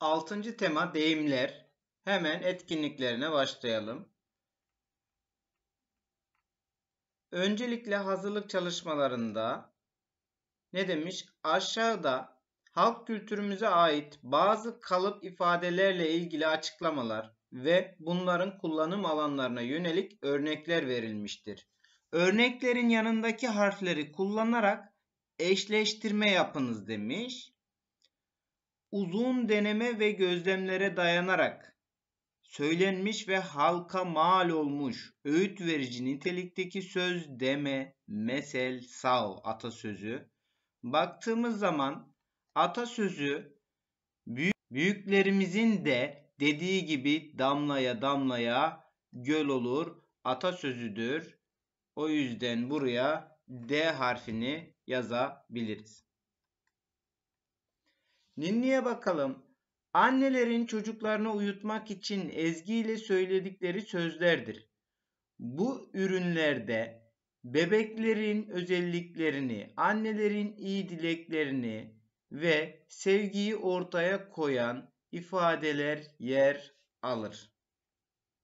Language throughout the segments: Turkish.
Altıncı tema deyimler. Hemen etkinliklerine başlayalım. Öncelikle hazırlık çalışmalarında ne demiş? Aşağıda halk kültürümüze ait bazı kalıp ifadelerle ilgili açıklamalar ve bunların kullanım alanlarına yönelik örnekler verilmiştir. Örneklerin yanındaki harfleri kullanarak eşleştirme yapınız demiş uzun deneme ve gözlemlere dayanarak söylenmiş ve halka mal olmuş öğüt verici nitelikteki söz, deme, mesel, sal atasözü baktığımız zaman atasözü büyüklerimizin de dediği gibi damlaya damlaya göl olur atasözüdür. O yüzden buraya D harfini yazabiliriz. Ninni'ye bakalım. Annelerin çocuklarını uyutmak için ezgiyle söyledikleri sözlerdir. Bu ürünlerde bebeklerin özelliklerini, annelerin iyi dileklerini ve sevgiyi ortaya koyan ifadeler yer alır.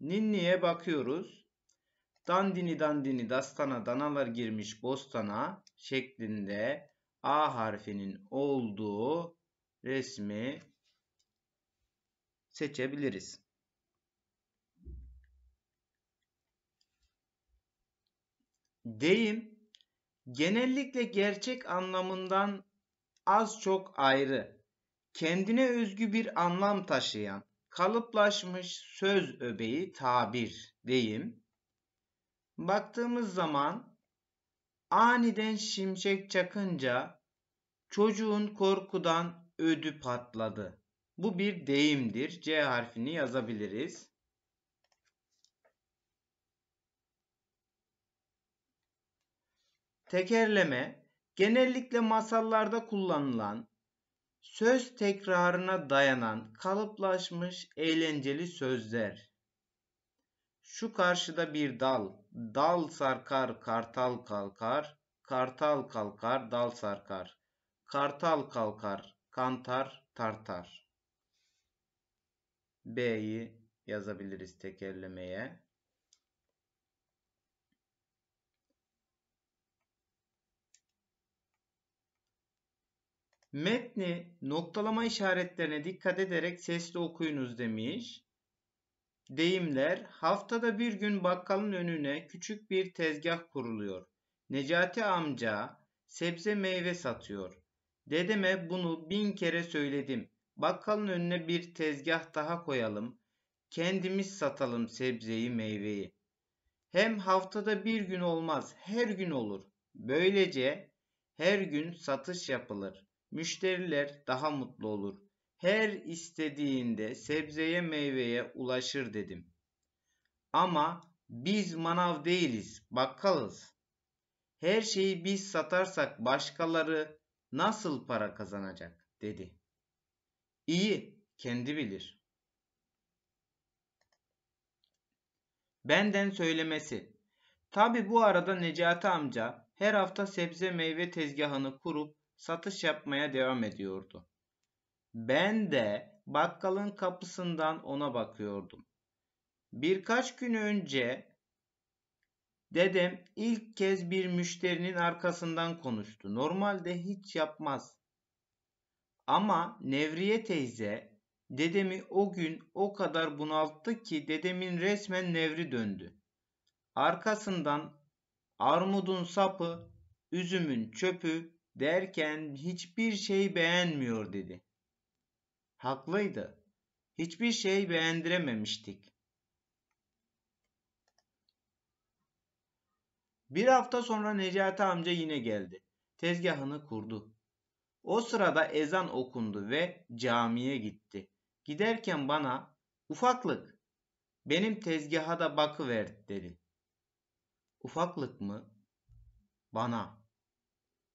Ninni'ye bakıyoruz. Dandini dandini dastana danalar girmiş bostana şeklinde A harfinin olduğu resmi seçebiliriz. Deyim genellikle gerçek anlamından az çok ayrı, kendine özgü bir anlam taşıyan, kalıplaşmış söz öbeği tabir deyim. Baktığımız zaman aniden şimşek çakınca çocuğun korkudan ödü patladı. Bu bir deyimdir. C harfini yazabiliriz. Tekerleme genellikle masallarda kullanılan söz tekrarına dayanan kalıplaşmış eğlenceli sözler. Şu karşıda bir dal, dal sarkar kartal kalkar, kartal kalkar dal sarkar, kartal kalkar Kantar tartar. B'yi yazabiliriz tekerlemeye. Metni noktalama işaretlerine dikkat ederek sesli okuyunuz demiş. Deyimler haftada bir gün bakkalın önüne küçük bir tezgah kuruluyor. Necati amca sebze meyve satıyor. Dedeme bunu bin kere söyledim. Bakkalın önüne bir tezgah daha koyalım. Kendimiz satalım sebzeyi meyveyi. Hem haftada bir gün olmaz her gün olur. Böylece her gün satış yapılır. Müşteriler daha mutlu olur. Her istediğinde sebzeye meyveye ulaşır dedim. Ama biz manav değiliz, bakkalız. Her şeyi biz satarsak başkaları nasıl para kazanacak dedi. İyi, kendi bilir. Benden söylemesi. Tabi bu arada Necati amca her hafta sebze meyve tezgahını kurup satış yapmaya devam ediyordu. Ben de bakkalın kapısından ona bakıyordum. Birkaç gün önce Dedem ilk kez bir müşterinin arkasından konuştu. Normalde hiç yapmaz. Ama Nevriye teyze dedemi o gün o kadar bunalttı ki dedemin resmen nevri döndü. Arkasından armudun sapı, üzümün çöpü derken hiçbir şey beğenmiyor dedi. Haklıydı. Hiçbir şey beğendirememiştik. Bir hafta sonra Necati amca yine geldi. Tezgahını kurdu. O sırada ezan okundu ve camiye gitti. Giderken bana ufaklık benim tezgaha da bakıver dedi. Ufaklık mı? Bana.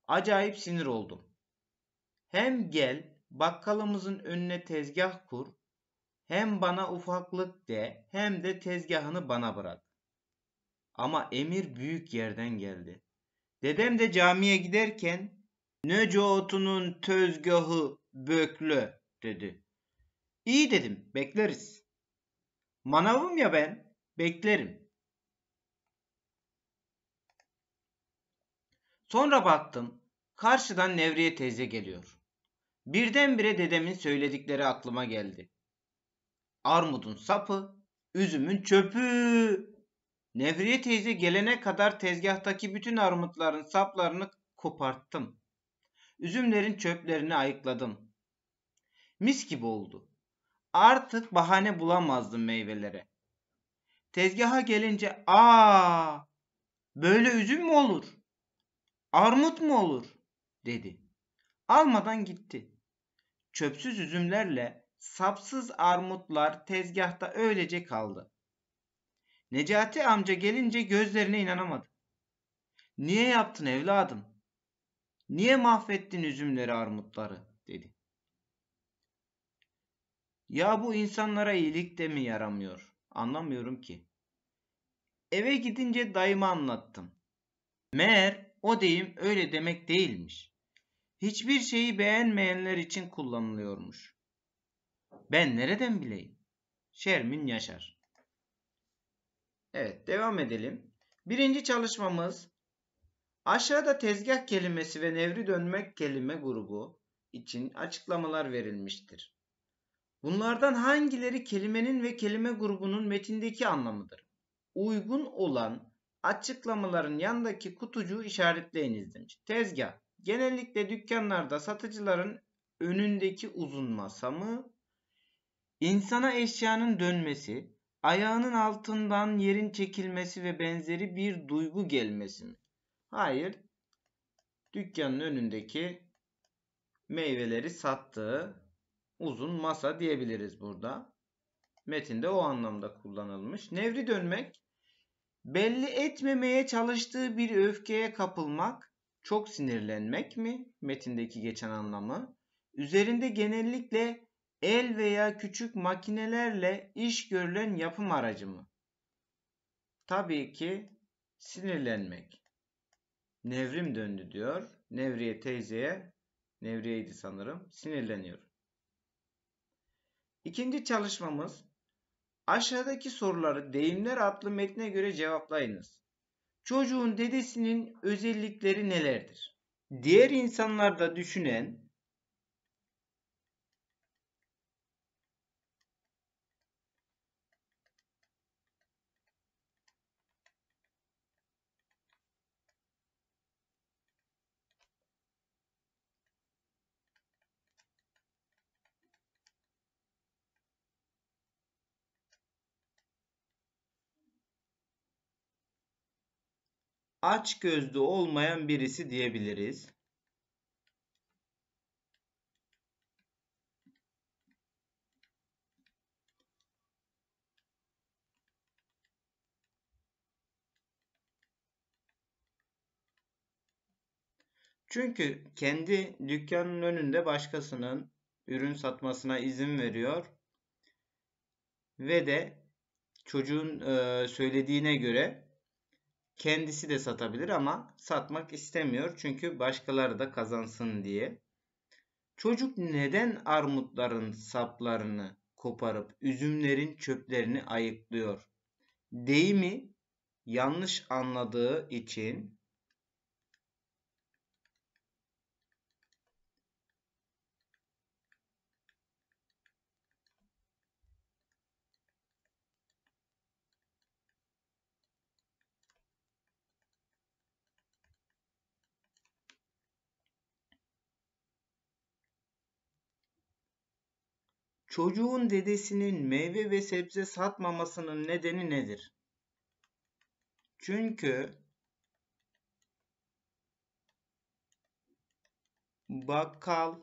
Acayip sinir oldum. Hem gel bakkalımızın önüne tezgah kur hem bana ufaklık de hem de tezgahını bana bırak ama emir büyük yerden geldi. Dedem de camiye giderken Nöco otunun tözgahı böklü dedi. İyi dedim bekleriz. Manavım ya ben beklerim. Sonra baktım karşıdan Nevriye teyze geliyor. Birdenbire dedemin söyledikleri aklıma geldi. Armudun sapı, üzümün çöpü Nevriye teyze gelene kadar tezgahtaki bütün armutların saplarını koparttım. Üzümlerin çöplerini ayıkladım. Mis gibi oldu. Artık bahane bulamazdım meyvelere. Tezgaha gelince aa böyle üzüm mü olur? Armut mu olur? dedi. Almadan gitti. Çöpsüz üzümlerle sapsız armutlar tezgahta öylece kaldı. Necati amca gelince gözlerine inanamadı. Niye yaptın evladım? Niye mahvettin üzümleri armutları? dedi. Ya bu insanlara iyilik de mi yaramıyor? Anlamıyorum ki. Eve gidince dayıma anlattım. Meğer o deyim öyle demek değilmiş. Hiçbir şeyi beğenmeyenler için kullanılıyormuş. Ben nereden bileyim? Şermin Yaşar Evet devam edelim. Birinci çalışmamız aşağıda tezgah kelimesi ve nevri dönmek kelime grubu için açıklamalar verilmiştir. Bunlardan hangileri kelimenin ve kelime grubunun metindeki anlamıdır? Uygun olan açıklamaların yanındaki kutucuğu işaretleyiniz demiş. Tezgah genellikle dükkanlarda satıcıların önündeki uzun masa mı? İnsana eşyanın dönmesi, Ayağının altından yerin çekilmesi ve benzeri bir duygu gelmesi mi? Hayır. Dükkanın önündeki meyveleri sattığı uzun masa diyebiliriz burada. Metinde o anlamda kullanılmış. Nevri dönmek belli etmemeye çalıştığı bir öfkeye kapılmak, çok sinirlenmek mi metindeki geçen anlamı? Üzerinde genellikle el veya küçük makinelerle iş görülen yapım aracı mı? Tabii ki sinirlenmek. Nevrim döndü diyor. Nevriye teyzeye, Nevriye'ydi sanırım, sinirleniyor. İkinci çalışmamız aşağıdaki soruları deyimler adlı metne göre cevaplayınız. Çocuğun dedesinin özellikleri nelerdir? Diğer insanlarda düşünen, aç gözlü olmayan birisi diyebiliriz. Çünkü kendi dükkanın önünde başkasının ürün satmasına izin veriyor. Ve de çocuğun e, söylediğine göre Kendisi de satabilir ama satmak istemiyor çünkü başkaları da kazansın diye. Çocuk neden armutların saplarını koparıp üzümlerin çöplerini ayıklıyor? Deyimi yanlış anladığı için Çocuğun dedesinin meyve ve sebze satmamasının nedeni nedir? Çünkü bakkal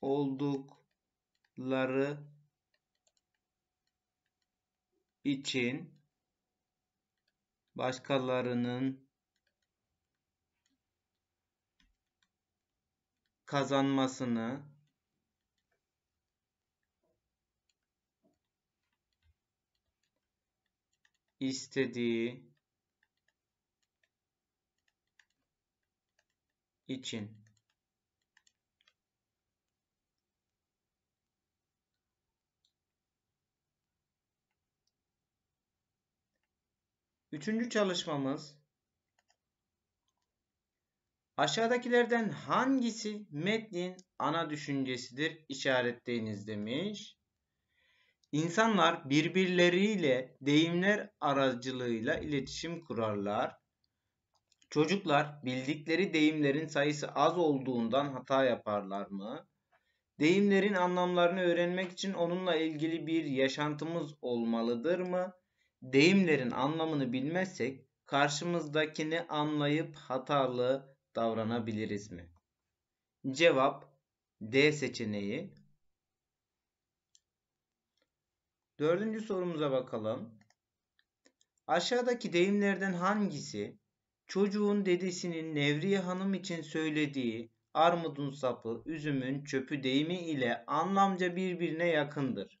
oldukları için başkalarının kazanmasını istediği için Üçüncü çalışmamız Aşağıdakilerden hangisi metnin ana düşüncesidir işaretleyiniz demiş. İnsanlar birbirleriyle deyimler aracılığıyla iletişim kurarlar. Çocuklar bildikleri deyimlerin sayısı az olduğundan hata yaparlar mı? Deyimlerin anlamlarını öğrenmek için onunla ilgili bir yaşantımız olmalıdır mı? Deyimlerin anlamını bilmezsek karşımızdakini anlayıp hatalı davranabiliriz mi? Cevap D seçeneği. Dördüncü sorumuza bakalım. Aşağıdaki deyimlerden hangisi çocuğun dedesinin Nevriye Hanım için söylediği armudun sapı, üzümün çöpü deyimi ile anlamca birbirine yakındır?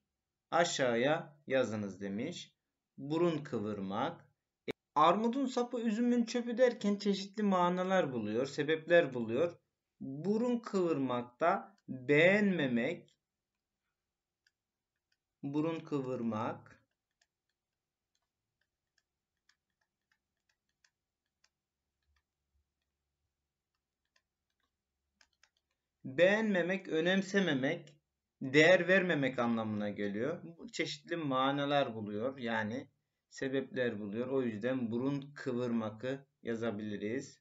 Aşağıya yazınız demiş. Burun kıvırmak, Armudun sapı üzümün çöpü derken çeşitli manalar buluyor, sebepler buluyor. Burun kıvırmakta beğenmemek, burun kıvırmak, beğenmemek, önemsememek, değer vermemek anlamına geliyor. çeşitli manalar buluyor. Yani sebepler buluyor. O yüzden burun kıvırmakı yazabiliriz.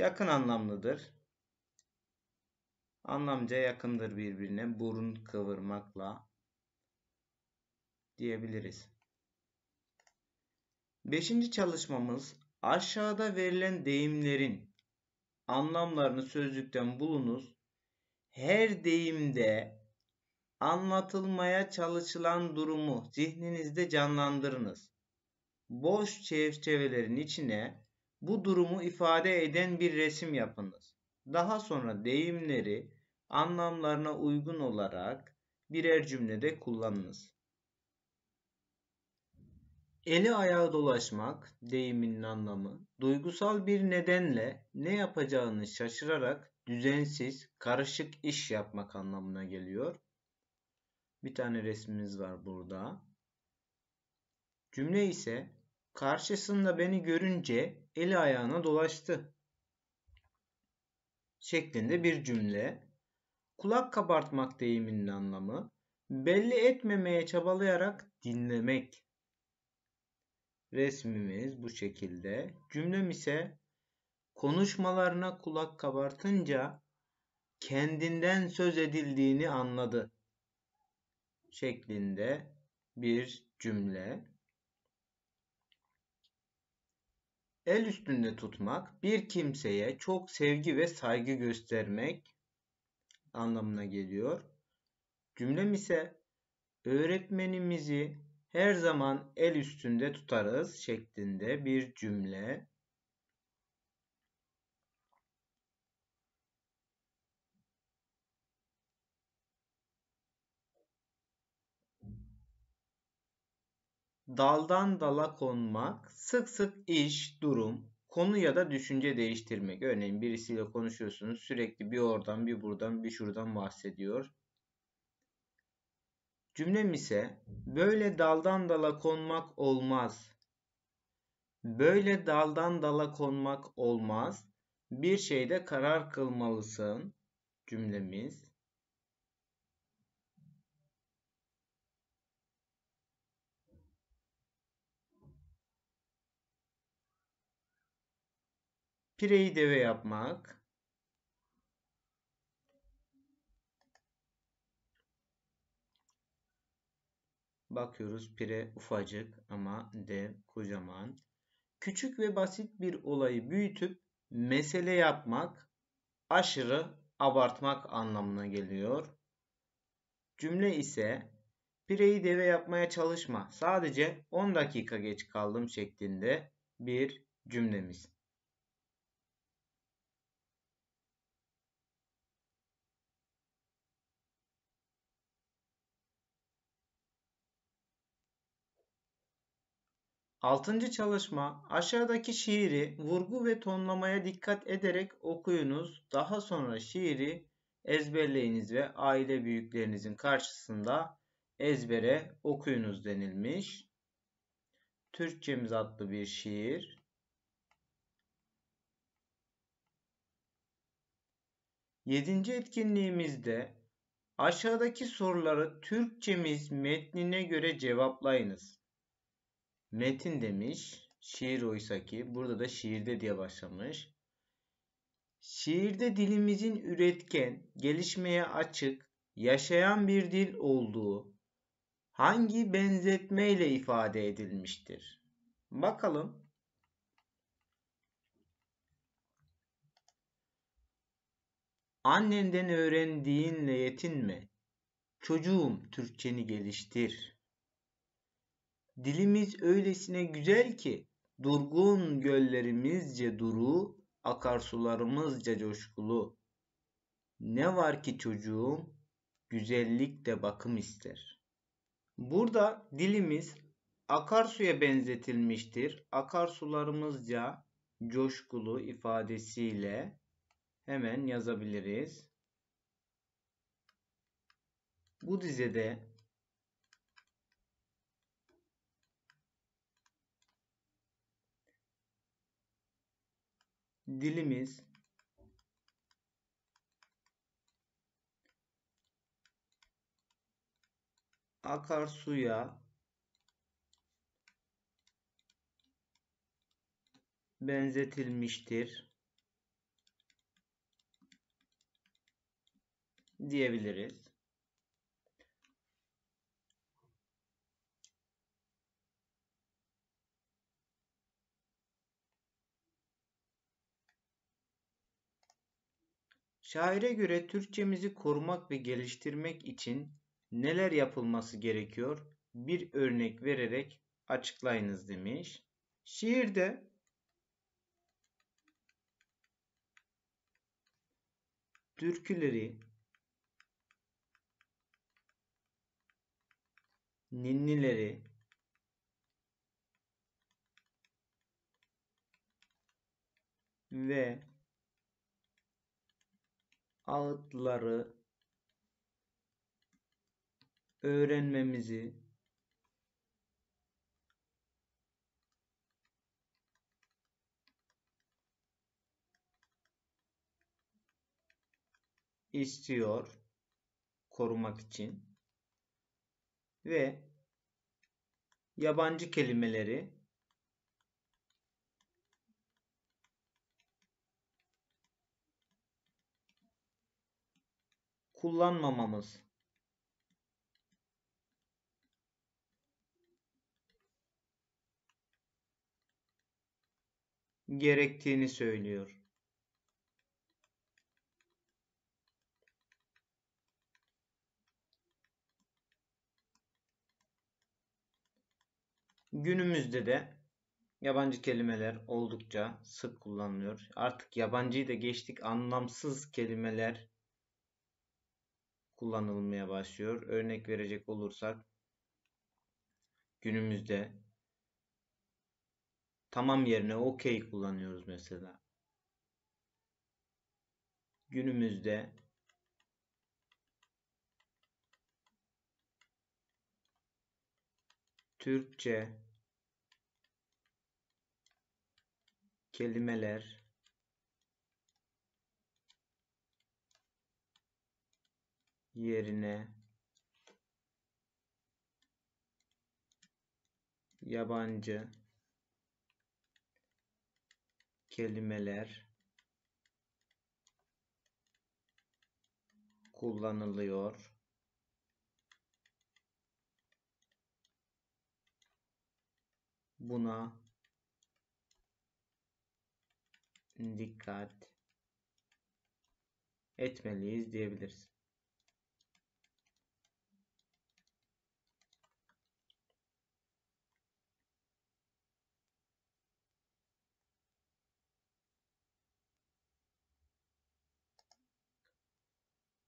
Yakın anlamlıdır. Anlamca yakındır birbirine burun kıvırmakla diyebiliriz. Beşinci çalışmamız aşağıda verilen deyimlerin anlamlarını sözlükten bulunuz. Her deyimde anlatılmaya çalışılan durumu zihninizde canlandırınız. Boş çerçevelerin içine bu durumu ifade eden bir resim yapınız. Daha sonra deyimleri anlamlarına uygun olarak birer cümlede kullanınız. Eli ayağı dolaşmak deyiminin anlamı duygusal bir nedenle ne yapacağını şaşırarak düzensiz, karışık iş yapmak anlamına geliyor. Bir tane resmimiz var burada. Cümle ise karşısında beni görünce eli ayağına dolaştı şeklinde bir cümle. Kulak kabartmak deyiminin anlamı belli etmemeye çabalayarak dinlemek. Resmimiz bu şekilde. Cümlem ise konuşmalarına kulak kabartınca kendinden söz edildiğini anladı şeklinde bir cümle. El üstünde tutmak bir kimseye çok sevgi ve saygı göstermek anlamına geliyor. Cümlem ise öğretmenimizi her zaman el üstünde tutarız şeklinde bir cümle. daldan dala konmak, sık sık iş, durum, konu ya da düşünce değiştirmek. Örneğin birisiyle konuşuyorsunuz sürekli bir oradan bir buradan bir şuradan bahsediyor. Cümlem ise böyle daldan dala konmak olmaz. Böyle daldan dala konmak olmaz. Bir şeyde karar kılmalısın cümlemiz. Pireyi deve yapmak. Bakıyoruz pire ufacık ama dev kocaman. Küçük ve basit bir olayı büyütüp mesele yapmak, aşırı abartmak anlamına geliyor. Cümle ise pireyi deve yapmaya çalışma sadece 10 dakika geç kaldım şeklinde bir cümlemiz. Altıncı çalışma aşağıdaki şiiri vurgu ve tonlamaya dikkat ederek okuyunuz. Daha sonra şiiri ezberleyiniz ve aile büyüklerinizin karşısında ezbere okuyunuz denilmiş. Türkçemiz adlı bir şiir. Yedinci etkinliğimizde aşağıdaki soruları Türkçemiz metnine göre cevaplayınız. Metin demiş. Şiir oysa ki. Burada da şiirde diye başlamış. Şiirde dilimizin üretken, gelişmeye açık, yaşayan bir dil olduğu hangi benzetmeyle ifade edilmiştir? Bakalım. Annenden öğrendiğinle yetinme. Çocuğum Türkçeni geliştir. Dilimiz öylesine güzel ki durgun göllerimizce duru, akarsularımızca coşkulu. Ne var ki çocuğum, güzellik de bakım ister. Burada dilimiz akarsuya benzetilmiştir. Akarsularımızca coşkulu ifadesiyle hemen yazabiliriz. Bu dizede dilimiz akarsuya benzetilmiştir diyebiliriz. Şaire göre Türkçemizi korumak ve geliştirmek için neler yapılması gerekiyor? Bir örnek vererek açıklayınız demiş. Şiirde türküleri, ninnileri, ve ağıtları öğrenmemizi istiyor korumak için ve yabancı kelimeleri kullanmamamız. gerektiğini söylüyor. Günümüzde de yabancı kelimeler oldukça sık kullanılıyor. Artık yabancıyı da geçtik anlamsız kelimeler kullanılmaya başlıyor. Örnek verecek olursak günümüzde tamam yerine okey kullanıyoruz mesela. Günümüzde Türkçe kelimeler yerine yabancı kelimeler kullanılıyor. Buna dikkat etmeliyiz diyebiliriz.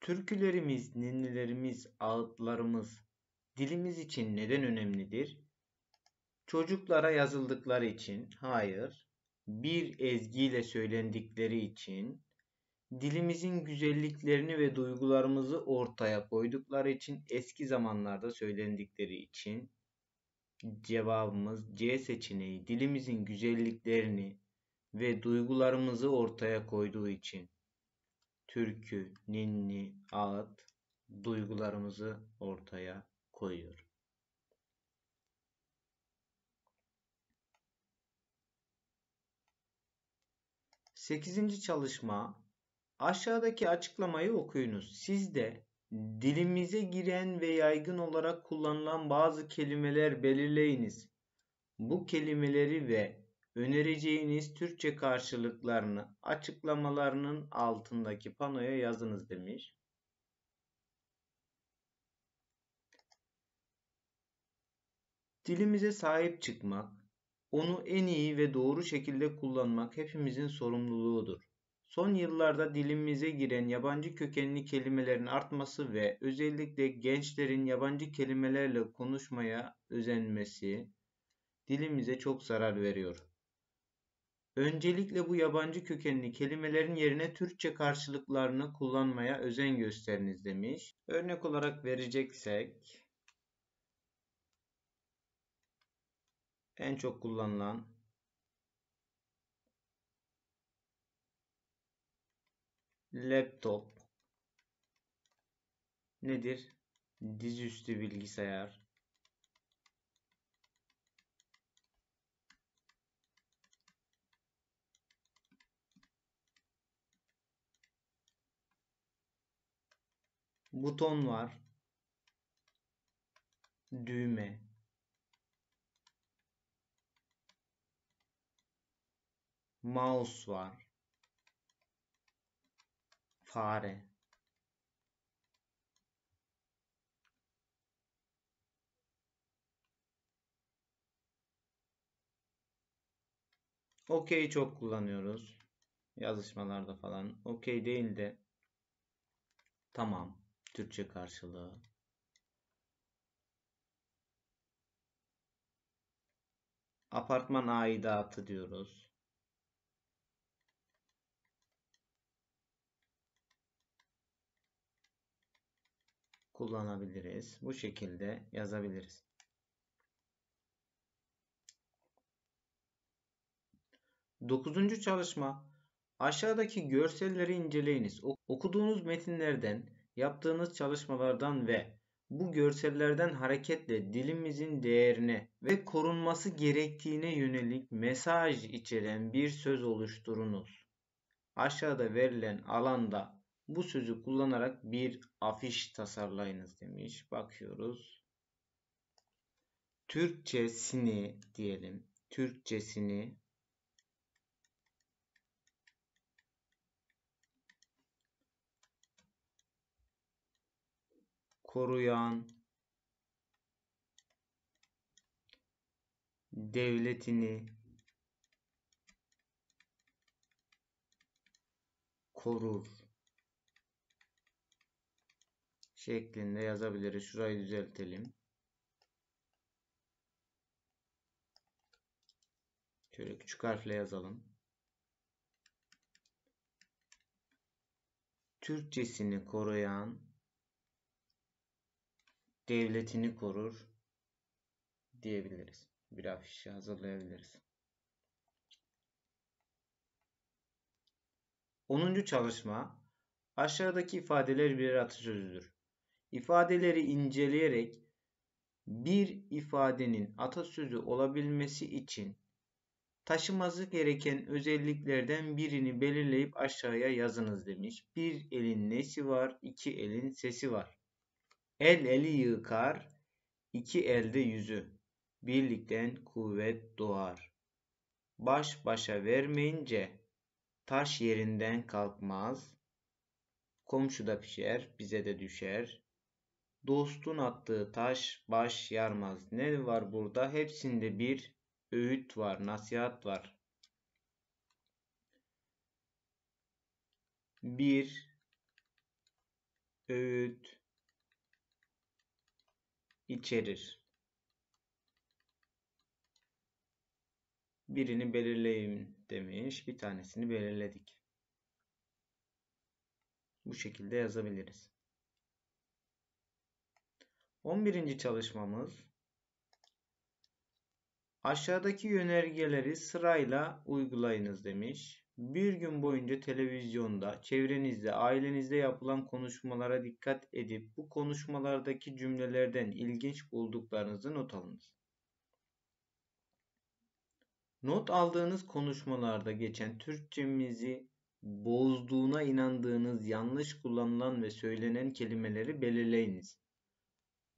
Türkülerimiz, ninnilerimiz, ağıtlarımız dilimiz için neden önemlidir? Çocuklara yazıldıkları için, hayır. Bir ezgiyle söylendikleri için, dilimizin güzelliklerini ve duygularımızı ortaya koydukları için, eski zamanlarda söylendikleri için cevabımız C seçeneği dilimizin güzelliklerini ve duygularımızı ortaya koyduğu için türkü, ninni, ağıt duygularımızı ortaya koyuyor. Sekizinci çalışma Aşağıdaki açıklamayı okuyunuz. Siz de dilimize giren ve yaygın olarak kullanılan bazı kelimeler belirleyiniz. Bu kelimeleri ve Önereceğiniz Türkçe karşılıklarını açıklamalarının altındaki panoya yazınız demiş. Dilimize sahip çıkmak, onu en iyi ve doğru şekilde kullanmak hepimizin sorumluluğudur. Son yıllarda dilimize giren yabancı kökenli kelimelerin artması ve özellikle gençlerin yabancı kelimelerle konuşmaya özenmesi dilimize çok zarar veriyor. Öncelikle bu yabancı kökenli kelimelerin yerine Türkçe karşılıklarını kullanmaya özen gösteriniz demiş. Örnek olarak vereceksek en çok kullanılan laptop nedir? Dizüstü bilgisayar buton var. Düğme. Mouse var. Fare. Okey çok kullanıyoruz. Yazışmalarda falan. Okey değil de tamam. Türkçe karşılığı apartman aidatı diyoruz. kullanabiliriz. Bu şekilde yazabiliriz. Dokuzuncu çalışma. Aşağıdaki görselleri inceleyiniz. Okuduğunuz metinlerden yaptığınız çalışmalardan ve bu görsellerden hareketle dilimizin değerine ve korunması gerektiğine yönelik mesaj içeren bir söz oluşturunuz. Aşağıda verilen alanda bu sözü kullanarak bir afiş tasarlayınız demiş. Bakıyoruz. Türkçesini diyelim. Türkçesini koruyan devletini korur şeklinde yazabiliriz. Şurayı düzeltelim. Şöyle küçük harfle yazalım. Türkçesini koruyan devletini korur diyebiliriz. Bir afiş hazırlayabiliriz. 10. çalışma aşağıdaki ifadeler birer atasözüdür. İfadeleri inceleyerek bir ifadenin atasözü olabilmesi için taşıması gereken özelliklerden birini belirleyip aşağıya yazınız demiş. Bir elin nesi var, İki elin sesi var. El eli yıkar, iki elde yüzü. Birlikten kuvvet doğar. Baş başa vermeyince taş yerinden kalkmaz. Komşuda pişer, bize de düşer. Dostun attığı taş baş yarmaz. Ne var burada? Hepsinde bir öğüt var, nasihat var. Bir öğüt içerir. Birini belirleyin demiş. Bir tanesini belirledik. Bu şekilde yazabiliriz. 11. çalışmamız aşağıdaki yönergeleri sırayla uygulayınız demiş. Bir gün boyunca televizyonda, çevrenizde, ailenizde yapılan konuşmalara dikkat edip bu konuşmalardaki cümlelerden ilginç bulduklarınızı not alınız. Not aldığınız konuşmalarda geçen Türkçemizi bozduğuna inandığınız yanlış kullanılan ve söylenen kelimeleri belirleyiniz.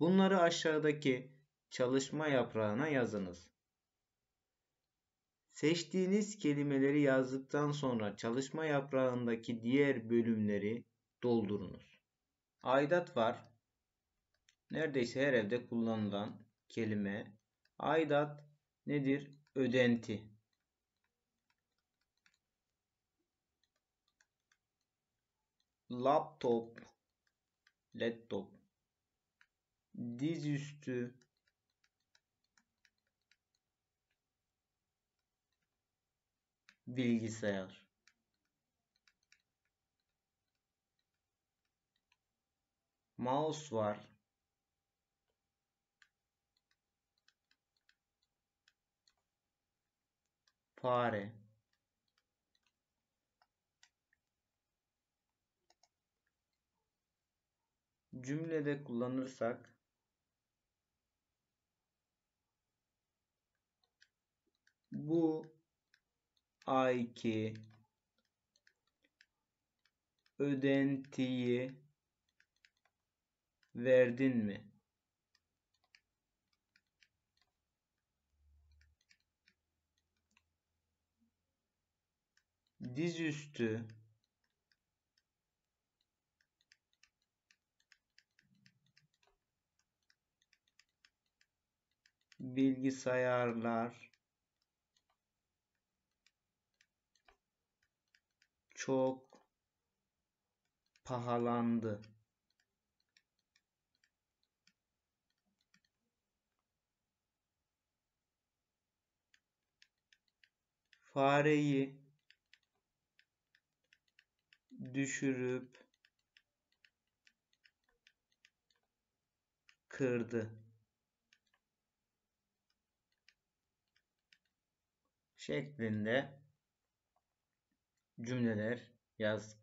Bunları aşağıdaki çalışma yaprağına yazınız. Seçtiğiniz kelimeleri yazdıktan sonra çalışma yaprağındaki diğer bölümleri doldurunuz. Aidat var. Neredeyse her evde kullanılan kelime. Aidat nedir? Ödenti. Laptop, laptop, dizüstü, bilgisayar mouse var fare cümlede kullanırsak bu A2 ödentiyi verdin mi? Dizüstü bilgisayarlar çok pahalandı. Fareyi düşürüp kırdı. şeklinde cümleler yaz